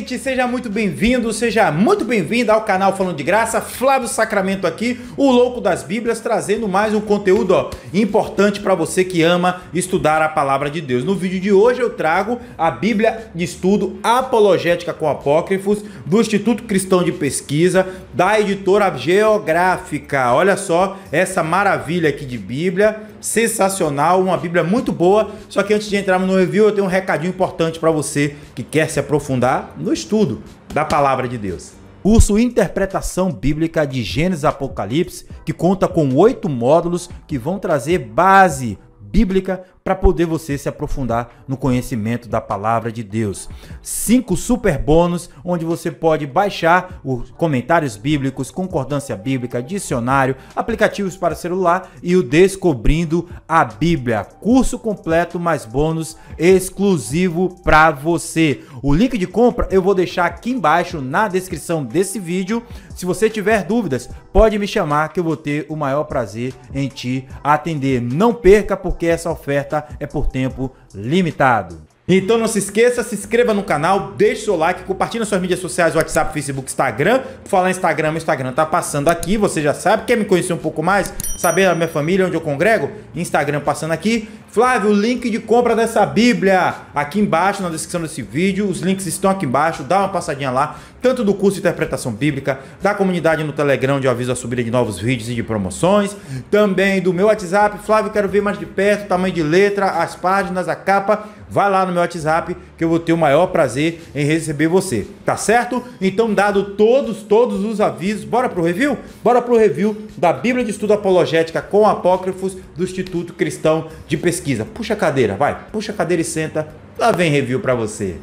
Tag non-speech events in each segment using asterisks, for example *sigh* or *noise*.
gente, seja muito bem-vindo, seja muito bem-vinda ao canal Falando de Graça, Flávio Sacramento aqui, o louco das Bíblias, trazendo mais um conteúdo ó, importante para você que ama estudar a palavra de Deus. No vídeo de hoje eu trago a Bíblia de Estudo Apologética com Apócrifos do Instituto Cristão de Pesquisa, da editora Geográfica. Olha só essa maravilha aqui de Bíblia sensacional, uma Bíblia muito boa. Só que antes de entrarmos no review, eu tenho um recadinho importante para você que quer se aprofundar no estudo da palavra de Deus. Curso Interpretação Bíblica de Gênesis Apocalipse, que conta com oito módulos que vão trazer base bíblica para poder você se aprofundar no conhecimento da palavra de Deus. Cinco super bônus onde você pode baixar os comentários bíblicos, concordância bíblica, dicionário, aplicativos para celular e o Descobrindo a Bíblia, curso completo mais bônus exclusivo para você. O link de compra eu vou deixar aqui embaixo na descrição desse vídeo. Se você tiver dúvidas, pode me chamar que eu vou ter o maior prazer em te atender. Não perca porque essa oferta é por tempo limitado. Então não se esqueça, se inscreva no canal, deixe seu like, compartilhe nas suas mídias sociais, WhatsApp, Facebook, Instagram. Fala falar Instagram, o Instagram tá passando aqui, você já sabe. Quer me conhecer um pouco mais? Saber da minha família, onde eu congrego? Instagram passando aqui. Flávio, o link de compra dessa Bíblia aqui embaixo na descrição desse vídeo. Os links estão aqui embaixo, dá uma passadinha lá tanto do curso de interpretação bíblica, da comunidade no Telegram de aviso a subida de novos vídeos e de promoções, também do meu WhatsApp. Flávio, quero ver mais de perto, tamanho de letra, as páginas, a capa. Vai lá no meu WhatsApp que eu vou ter o maior prazer em receber você, tá certo? Então, dado todos, todos os avisos, bora pro review? Bora pro review da Bíblia de Estudo Apologética com Apócrifos do Instituto Cristão de Pesquisa. Puxa a cadeira, vai, puxa a cadeira e senta. Lá vem review para você.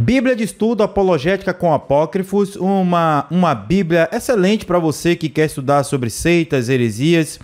Bíblia de Estudo Apologética com Apócrifos, uma, uma Bíblia excelente para você que quer estudar sobre seitas, heresias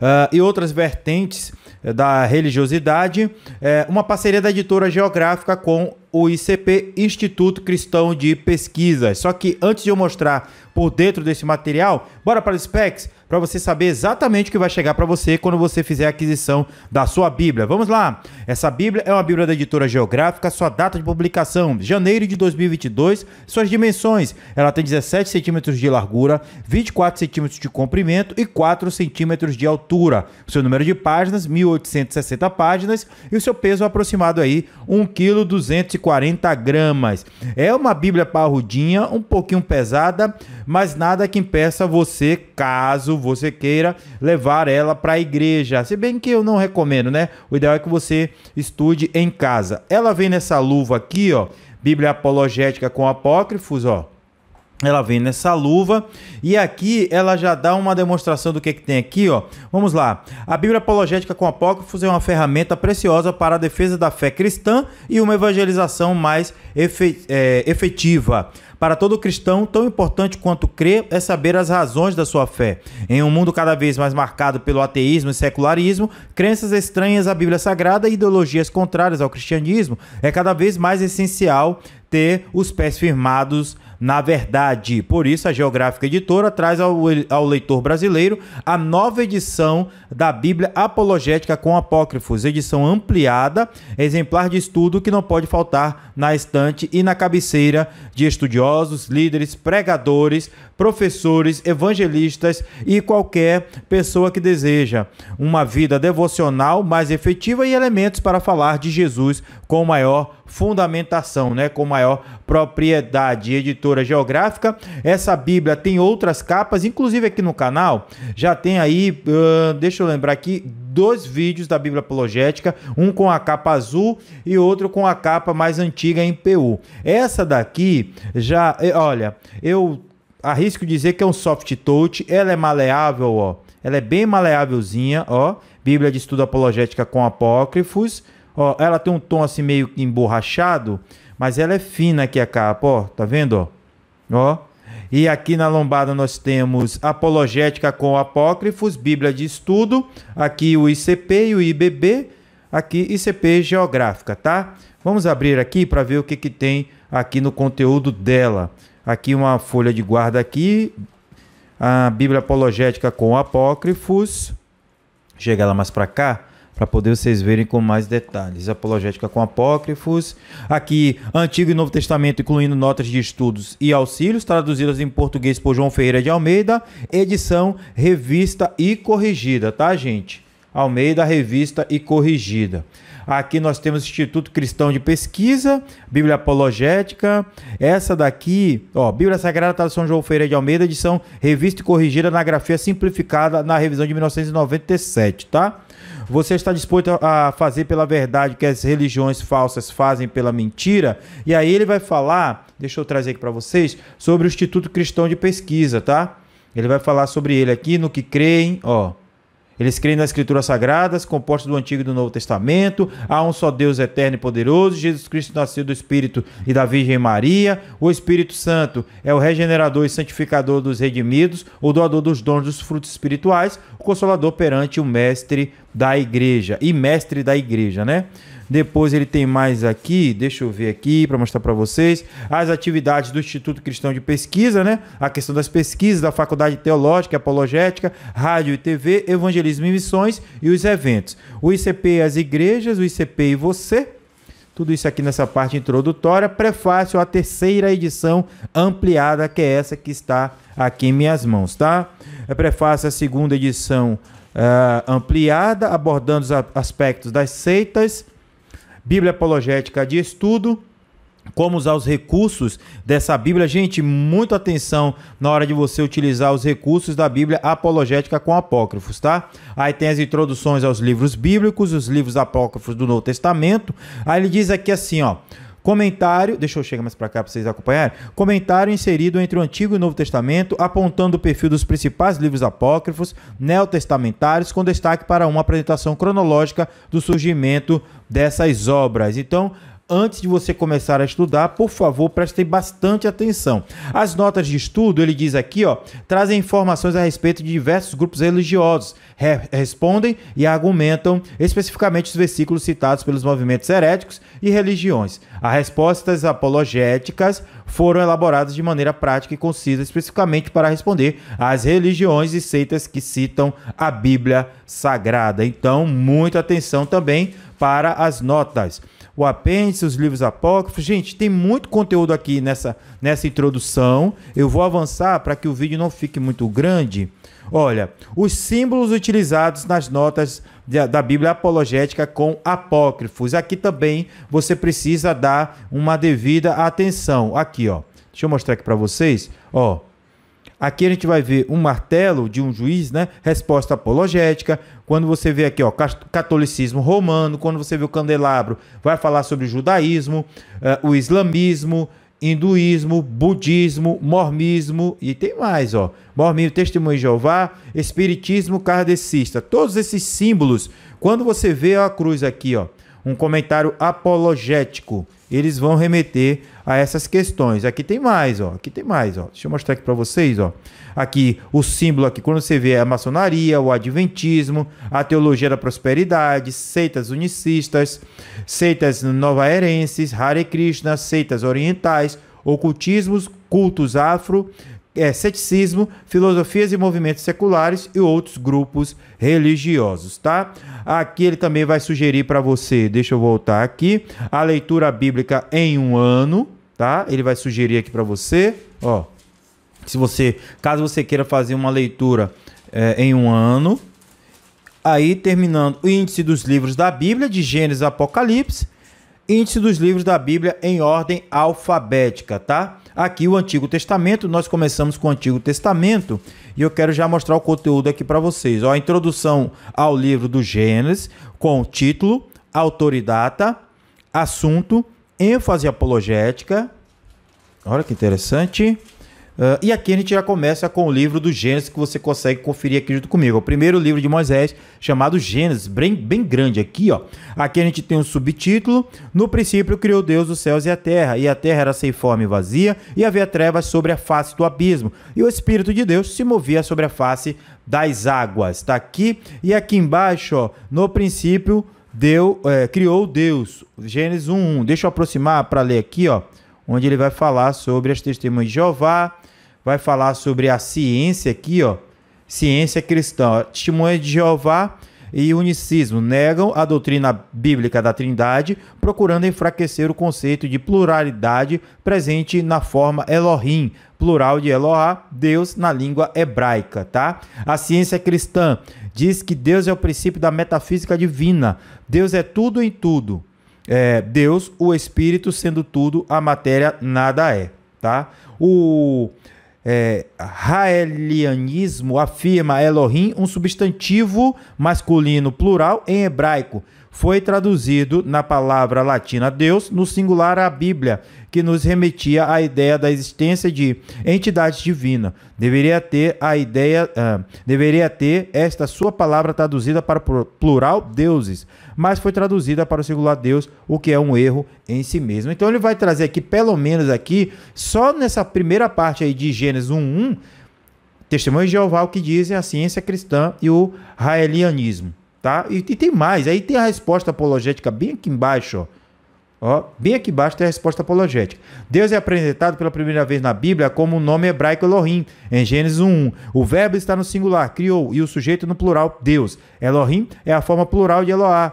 uh, e outras vertentes eh, da religiosidade, eh, uma parceria da editora geográfica com o ICP Instituto Cristão de Pesquisas. Só que antes de eu mostrar por dentro desse material, bora para os specs para você saber exatamente o que vai chegar para você quando você fizer a aquisição da sua Bíblia. Vamos lá. Essa Bíblia é uma Bíblia da Editora Geográfica, sua data de publicação, janeiro de 2022, suas dimensões. Ela tem 17 centímetros de largura, 24 centímetros de comprimento e 4 centímetros de altura. O seu número de páginas, 1860 páginas, e o seu peso aproximado aí 1,250 kg 240 gramas. É uma Bíblia parrudinha, um pouquinho pesada, mas nada que impeça você, caso você queira, levar ela para a igreja. Se bem que eu não recomendo, né? O ideal é que você estude em casa. Ela vem nessa luva aqui, ó, Bíblia apologética com apócrifos, ó. Ela vem nessa luva e aqui ela já dá uma demonstração do que, que tem aqui, ó. Vamos lá. A Bíblia Apologética com Apócrifos é uma ferramenta preciosa para a defesa da fé cristã e uma evangelização mais é, efetiva. Para todo cristão, tão importante quanto crer é saber as razões da sua fé. Em um mundo cada vez mais marcado pelo ateísmo e secularismo, crenças estranhas à Bíblia Sagrada e ideologias contrárias ao cristianismo, é cada vez mais essencial ter os pés firmados na verdade, por isso a Geográfica Editora traz ao, ao leitor brasileiro a nova edição da Bíblia Apologética com Apócrifos, edição ampliada, exemplar de estudo que não pode faltar na estante e na cabeceira de estudiosos, líderes, pregadores, professores, evangelistas e qualquer pessoa que deseja uma vida devocional mais efetiva e elementos para falar de Jesus com maior fundamentação, né, com maior propriedade. Editora Geográfica, essa Bíblia tem outras capas, inclusive aqui no canal já tem aí, uh, deixa eu lembrar aqui, dois vídeos da Bíblia Apologética, um com a capa azul e outro com a capa mais antiga em PU. Essa daqui já, eh, olha, eu arrisco dizer que é um soft touch, ela é maleável, ó. Ela é bem maleávelzinha, ó. Bíblia de estudo apologética com apócrifos. Ó, ela tem um tom assim meio emborrachado, mas ela é fina aqui a capa, ó. Tá vendo, ó? Ó. E aqui na lombada nós temos apologética com apócrifos, Bíblia de estudo, aqui o ICP e o IBB, aqui ICP geográfica, tá? Vamos abrir aqui para ver o que que tem aqui no conteúdo dela. Aqui uma folha de guarda aqui, a Bíblia Apologética com Apócrifos. Chega lá mais para cá para poder vocês verem com mais detalhes. Apologética com apócrifos. Aqui, Antigo e Novo Testamento, incluindo notas de estudos e auxílios, traduzidas em português por João Ferreira de Almeida, edição, revista e corrigida, tá, gente? Almeida, revista e corrigida. Aqui nós temos Instituto Cristão de Pesquisa, Bíblia Apologética. Essa daqui, ó, Bíblia Sagrada tá São João Ferreira de Almeida, edição revista e corrigida na grafia simplificada na revisão de 1997, tá? Você está disposto a fazer pela verdade que as religiões falsas fazem pela mentira? E aí ele vai falar, deixa eu trazer aqui para vocês, sobre o Instituto Cristão de Pesquisa, tá? Ele vai falar sobre ele aqui no que creem, ó. Eles creem nas Escrituras Sagradas, compostas do Antigo e do Novo Testamento. Há um só Deus eterno e poderoso. Jesus Cristo nasceu do Espírito e da Virgem Maria. O Espírito Santo é o regenerador e santificador dos redimidos, o doador dos dons dos frutos espirituais, o consolador perante o Mestre da Igreja. E Mestre da Igreja, né? Depois ele tem mais aqui, deixa eu ver aqui para mostrar para vocês, as atividades do Instituto Cristão de Pesquisa, né? A questão das pesquisas da Faculdade Teológica e Apologética, Rádio e TV, Evangelismo e Missões e os eventos. O ICP e as igrejas, o ICP e você. Tudo isso aqui nessa parte introdutória, prefácio à terceira edição ampliada, que é essa que está aqui em minhas mãos, tá? É prefácio à segunda edição uh, ampliada, abordando os aspectos das seitas, Bíblia Apologética de Estudo como usar os recursos dessa Bíblia. Gente, muita atenção na hora de você utilizar os recursos da Bíblia apologética com apócrifos, tá? Aí tem as introduções aos livros bíblicos, os livros apócrifos do Novo Testamento. Aí ele diz aqui assim, ó: Comentário, deixa eu chegar mais para cá para vocês acompanhar. Comentário inserido entre o Antigo e o Novo Testamento, apontando o perfil dos principais livros apócrifos neotestamentários, com destaque para uma apresentação cronológica do surgimento dessas obras. Então, antes de você começar a estudar, por favor, prestem bastante atenção. As notas de estudo, ele diz aqui, ó, trazem informações a respeito de diversos grupos religiosos, re respondem e argumentam especificamente os versículos citados pelos movimentos heréticos e religiões. As respostas apologéticas foram elaboradas de maneira prática e concisa, especificamente para responder às religiões e seitas que citam a Bíblia Sagrada. Então, muita atenção também para as notas o apêndice, os livros apócrifos. Gente, tem muito conteúdo aqui nessa, nessa introdução. Eu vou avançar para que o vídeo não fique muito grande. Olha, os símbolos utilizados nas notas da Bíblia apologética com apócrifos. Aqui também você precisa dar uma devida atenção. Aqui, ó. Deixa eu mostrar aqui para vocês, ó. Aqui a gente vai ver um martelo de um juiz, né? Resposta apologética. Quando você vê aqui, ó, catolicismo romano. Quando você vê o candelabro, vai falar sobre o judaísmo, uh, o islamismo, hinduísmo, budismo, mormismo e tem mais, ó. Mormismo, testemunho de Jeová, espiritismo kardecista. Todos esses símbolos. Quando você vê a cruz aqui, ó, um comentário apologético eles vão remeter a essas questões. Aqui tem mais, ó. Aqui tem mais, ó. Deixa eu mostrar aqui para vocês, ó. Aqui o símbolo aqui, quando você vê a maçonaria, o adventismo, a teologia da prosperidade, seitas unicistas, seitas novaerenses, Hare Krishna, seitas orientais, ocultismos, cultos afro, é, ceticismo, filosofias e movimentos seculares e outros grupos religiosos, tá? Aqui ele também vai sugerir para você, deixa eu voltar aqui, a leitura bíblica em um ano, tá? Ele vai sugerir aqui para você, ó. Se você, caso você queira fazer uma leitura é, em um ano, aí terminando o índice dos livros da Bíblia, de Gênesis a Apocalipse, índice dos livros da Bíblia em ordem alfabética, tá? aqui o Antigo Testamento. Nós começamos com o Antigo Testamento e eu quero já mostrar o conteúdo aqui para vocês. Ó, a introdução ao livro do Gênesis com título, autoridata, assunto, ênfase apologética. Olha que interessante. Uh, e aqui a gente já começa com o livro do Gênesis que você consegue conferir aqui junto comigo. É o primeiro livro de Moisés, chamado Gênesis, bem, bem grande aqui, ó. Aqui a gente tem um subtítulo: No princípio criou Deus os céus e a terra, e a terra era sem forma e vazia, e havia trevas sobre a face do abismo, e o Espírito de Deus se movia sobre a face das águas. Está aqui e aqui embaixo, ó, no princípio deu, é, criou Deus. Gênesis 1. Deixa eu aproximar para ler aqui, ó, onde ele vai falar sobre as testemunhas de Jeová vai falar sobre a ciência aqui, ó. Ciência cristã. Testemunha de Jeová e unicismo negam a doutrina bíblica da Trindade, procurando enfraquecer o conceito de pluralidade presente na forma Elohim, plural de Eloá, Deus na língua hebraica, tá? A ciência cristã diz que Deus é o princípio da metafísica divina. Deus é tudo em tudo. É Deus, o espírito sendo tudo, a matéria nada é, tá? O é, Raelianismo afirma Elohim um substantivo masculino plural em hebraico, foi traduzido na palavra latina Deus no singular a Bíblia, que nos remetia à ideia da existência de entidade divina. Deveria ter a ideia, uh, deveria ter esta sua palavra traduzida para plural deuses, mas foi traduzida para o singular Deus, o que é um erro em si mesmo. Então ele vai trazer aqui, pelo menos aqui, só nessa primeira parte aí de Gênesis 1:1, testemunhos de Jeová o que dizem a ciência cristã e o raelianismo. Tá? E, e, tem mais. Aí tem a resposta apologética bem aqui embaixo. Ó. ó. bem aqui embaixo tem a resposta apologética. Deus é apresentado pela primeira vez na Bíblia como o nome hebraico Elohim, em Gênesis 1. O verbo está no singular, criou, e o sujeito no plural, Deus. Elohim é a forma plural de Eloá.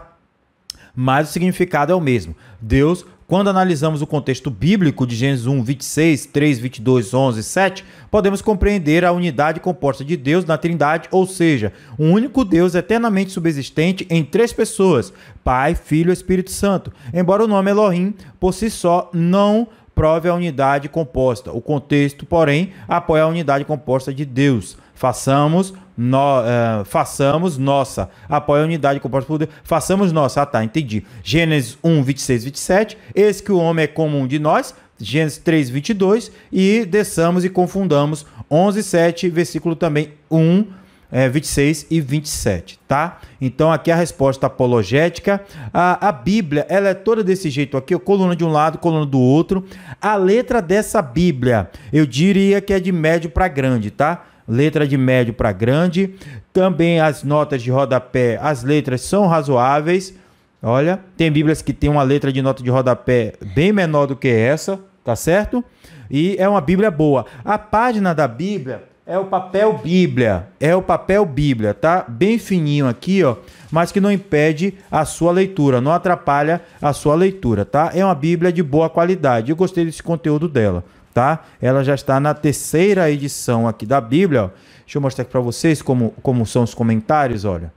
Mas o significado é o mesmo. Deus quando analisamos o contexto bíblico de Gênesis 1, 26, 3, 22, 11, 7, podemos compreender a unidade composta de Deus na Trindade, ou seja, um único Deus eternamente subsistente em três pessoas: Pai, Filho e Espírito Santo. Embora o nome Elohim, por si só, não prove a unidade composta. O contexto, porém, apoia a unidade composta de Deus. Façamos, no, uh, façamos nossa. Apoia a unidade composta por poder. Façamos nossa. Ah, tá, entendi. Gênesis 1, 26, 27. Eis que o homem é comum de nós. Gênesis 3, 22. E desçamos e confundamos 11, 7, versículo também 1, é, 26 e 27, tá? Então aqui a resposta apologética. A, a Bíblia, ela é toda desse jeito aqui, coluna de um lado, coluna do outro. A letra dessa Bíblia, eu diria que é de médio para grande, tá? letra de médio para grande. Também as notas de rodapé, as letras são razoáveis. Olha, tem Bíblias que tem uma letra de nota de rodapé bem menor do que essa, tá certo? E é uma Bíblia boa. A página da Bíblia é o papel Bíblia, é o papel Bíblia, tá? Bem fininho aqui, ó, mas que não impede a sua leitura, não atrapalha a sua leitura, tá? É uma Bíblia de boa qualidade. Eu gostei desse conteúdo dela tá? Ela já está na terceira edição aqui da Bíblia. Ó. Deixa eu mostrar aqui para vocês como, como são os comentários, olha.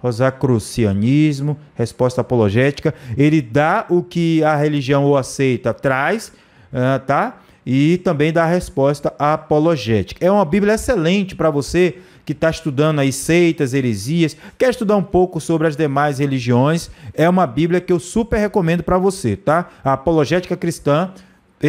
Rosacrucianismo, resposta apologética. Ele dá o que a religião ou aceita traz, uh, tá? E também dá a resposta apologética. É uma Bíblia excelente para você que está estudando aí seitas, heresias, quer estudar um pouco sobre as demais religiões. É uma Bíblia que eu super recomendo para você, tá? A Apologética Cristã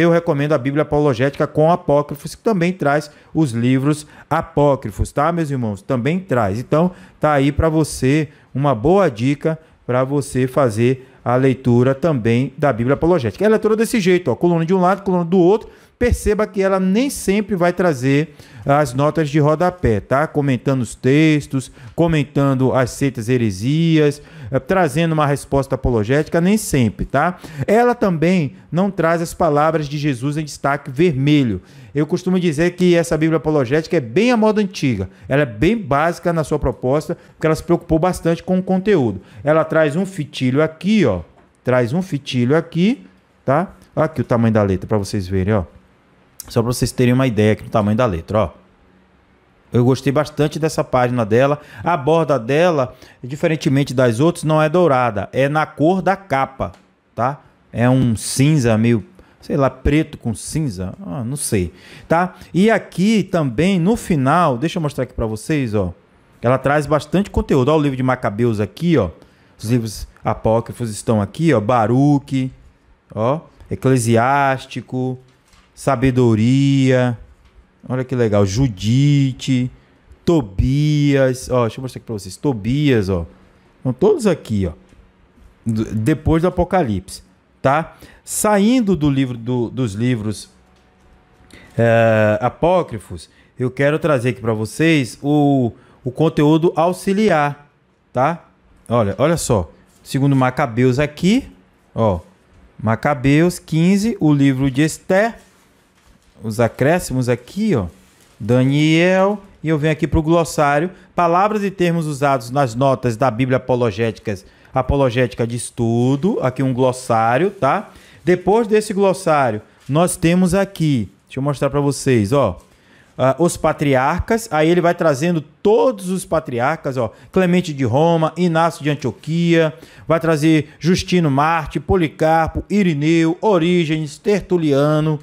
eu recomendo a Bíblia Apologética com Apócrifos, que também traz os livros apócrifos, tá, meus irmãos? Também traz. Então, tá aí para você uma boa dica para você fazer a leitura também da Bíblia Apologética. Ela é toda desse jeito, ó, coluna de um lado, coluna do outro. Perceba que ela nem sempre vai trazer as notas de rodapé, tá? Comentando os textos, comentando as seitas heresias, eh, trazendo uma resposta apologética, nem sempre, tá? Ela também não traz as palavras de Jesus em destaque vermelho. Eu costumo dizer que essa Bíblia apologética é bem a moda antiga. Ela é bem básica na sua proposta, porque ela se preocupou bastante com o conteúdo. Ela traz um fitilho aqui, ó. Traz um fitilho aqui, tá? aqui o tamanho da letra para vocês verem, ó. Só para vocês terem uma ideia aqui do tamanho da letra, ó. Eu gostei bastante dessa página dela. A borda dela, diferentemente das outras, não é dourada, é na cor da capa, tá? É um cinza meio, sei lá, preto com cinza, ah, não sei, tá? E aqui também no final, deixa eu mostrar aqui para vocês, ó. Ela traz bastante conteúdo. Olha o livro de Macabeus aqui, ó. Os livros apócrifos estão aqui, ó. Baruque, ó. Eclesiástico, Sabedoria, Olha que legal. Judite, Tobias. Ó, deixa eu mostrar aqui pra vocês. Tobias, ó. Estão todos aqui, ó. Depois do Apocalipse, tá? Saindo do livro do, dos livros é, apócrifos, eu quero trazer aqui para vocês o, o conteúdo auxiliar, tá? Olha, olha só. Segundo Macabeus aqui, ó. Macabeus 15, o livro de Esther, os acréscimos aqui, ó. Daniel, e eu venho aqui para o glossário. Palavras e termos usados nas notas da Bíblia Apologéticas, Apologética de Estudo. Aqui um glossário, tá? Depois desse glossário, nós temos aqui, deixa eu mostrar para vocês, ó. Uh, os patriarcas, aí ele vai trazendo todos os patriarcas, ó, Clemente de Roma, Inácio de Antioquia, vai trazer Justino Marte, Policarpo, Irineu, Orígenes, Tertuliano,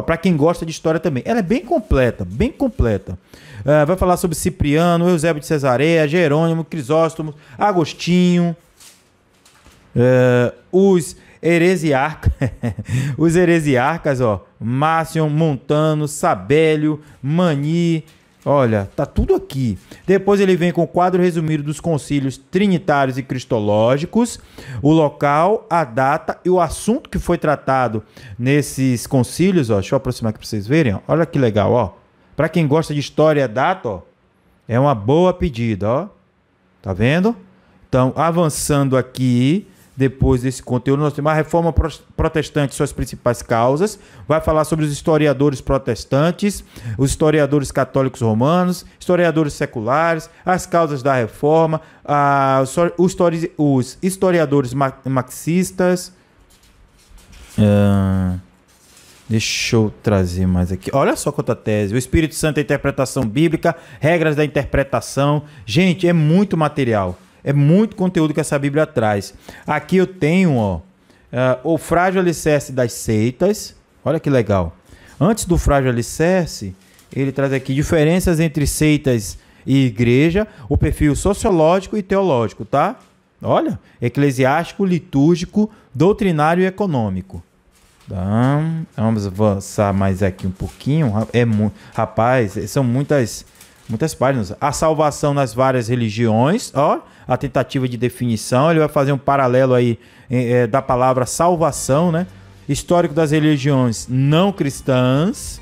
para quem gosta de história também. Ela é bem completa, bem completa. Uh, vai falar sobre Cipriano, Eusébio de Cesareia, Jerônimo, Crisóstomo, Agostinho, uh, os heresiarcas, *laughs* os heresiarcas, ó, Márcio, Montano, Sabélio, Mani, Olha, tá tudo aqui. Depois ele vem com o quadro resumido dos concílios trinitários e cristológicos, o local, a data e o assunto que foi tratado nesses concílios, ó. Deixa eu aproximar aqui para vocês verem, ó. Olha que legal, ó. Para quem gosta de história e data, ó, é uma boa pedida, ó. Tá vendo? Então, avançando aqui, depois desse conteúdo. Nós temos a Reforma Protestante, suas principais causas. Vai falar sobre os historiadores protestantes, os historiadores católicos romanos, historiadores seculares, as causas da Reforma, a, os, os historiadores marxistas. Uh, deixa eu trazer mais aqui. Olha só quanta tese. O Espírito Santo e é a interpretação bíblica, regras da interpretação. Gente, é muito material. É muito conteúdo que essa Bíblia traz. Aqui eu tenho ó, uh, o frágil alicerce das seitas. Olha que legal. Antes do frágil alicerce, ele traz aqui diferenças entre seitas e igreja, o perfil sociológico e teológico, tá? Olha, eclesiástico, litúrgico, doutrinário e econômico. Então, vamos avançar mais aqui um pouquinho. É, rapaz, são muitas Muitas páginas. A salvação nas várias religiões, ó, a tentativa de definição. Ele vai fazer um paralelo aí é, da palavra salvação, né? Histórico das religiões não cristãs.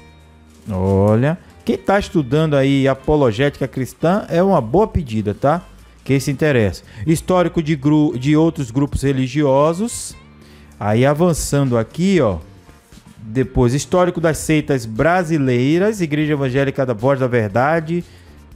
Olha, quem está estudando aí apologética cristã é uma boa pedida, tá? Quem se interessa. Histórico de, gru de outros grupos religiosos. Aí avançando aqui, ó depois, histórico das seitas brasileiras, Igreja Evangélica da Voz da Verdade.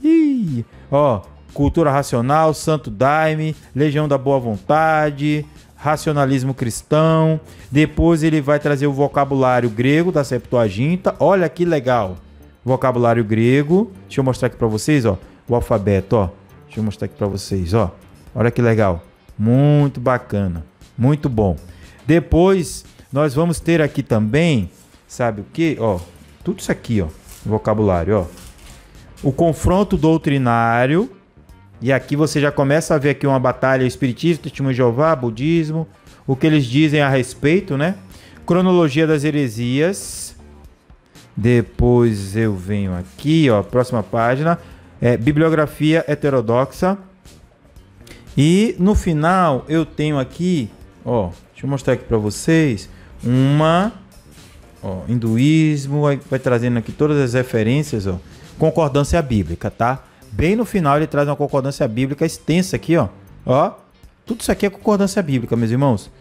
E, ó, Cultura Racional, Santo Daime, Legião da Boa Vontade, Racionalismo Cristão. Depois ele vai trazer o vocabulário grego da Septuaginta. Olha que legal. Vocabulário grego. Deixa eu mostrar aqui para vocês, ó, o alfabeto, ó. Deixa eu mostrar aqui para vocês, ó. Olha que legal. Muito bacana. Muito bom. Depois nós vamos ter aqui também, sabe o que? Ó, tudo isso aqui, ó, vocabulário, ó. O confronto doutrinário, e aqui você já começa a ver aqui uma batalha espiritista, testemunho de Jeová, budismo, o que eles dizem a respeito, né? Cronologia das heresias. Depois eu venho aqui, ó, próxima página, é, bibliografia heterodoxa. E no final eu tenho aqui, ó, deixa eu mostrar aqui para vocês uma. Ó, hinduísmo, vai trazendo aqui todas as referências, ó. Concordância bíblica, tá? Bem no final ele traz uma concordância bíblica extensa aqui, ó. Ó. Tudo isso aqui é concordância bíblica, meus irmãos.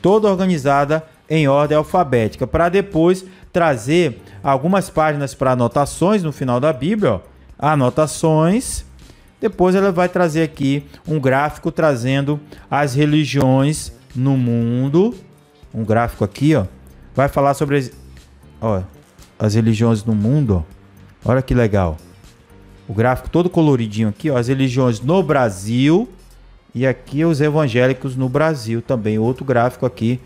Toda organizada em ordem alfabética, para depois trazer algumas páginas para anotações no final da Bíblia, ó. Anotações. Depois ela vai trazer aqui um gráfico trazendo as religiões no mundo, um gráfico aqui, ó. Vai falar sobre as, ó, as religiões no mundo, ó. Olha que legal. O gráfico todo coloridinho aqui, ó. As religiões no Brasil. E aqui os evangélicos no Brasil também. Outro gráfico aqui.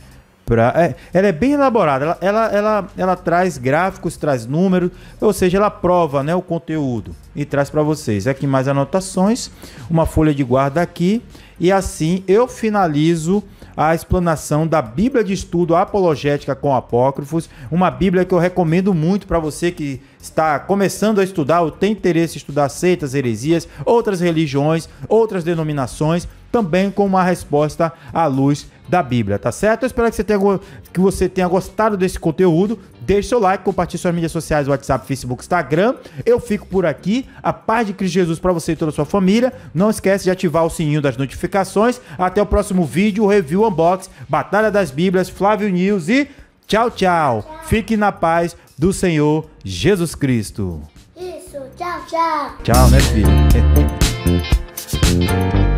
Pra, é, ela é bem elaborada. Ela, ela, ela, ela traz gráficos, traz números. Ou seja, ela prova né, o conteúdo. E traz para vocês. Aqui mais anotações. Uma folha de guarda aqui. E assim eu finalizo a explanação da Bíblia de Estudo Apologética com Apócrifos, uma Bíblia que eu recomendo muito para você que está começando a estudar ou tem interesse em estudar seitas, heresias, outras religiões, outras denominações, também com uma resposta à luz da Bíblia, tá certo? Eu espero que você tenha, que você tenha gostado desse conteúdo. Deixe seu like, compartilhe suas mídias sociais, WhatsApp, Facebook, Instagram. Eu fico por aqui. A paz de Cristo Jesus para você e toda a sua família. Não esquece de ativar o sininho das notificações. Até o próximo vídeo, review unbox, Batalha das Bíblias, Flávio News e tchau, tchau. Fique na paz do Senhor Jesus Cristo. Isso, tchau, tchau. Tchau, né, filho? *laughs*